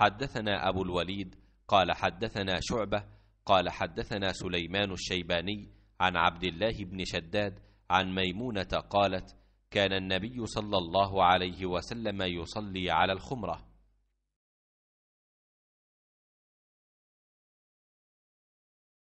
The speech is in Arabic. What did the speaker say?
حدثنا أبو الوليد قال حدثنا شعبة قال حدثنا سليمان الشيباني عن عبد الله بن شداد عن ميمونة قالت كان النبي صلى الله عليه وسلم يصلي على الخمرة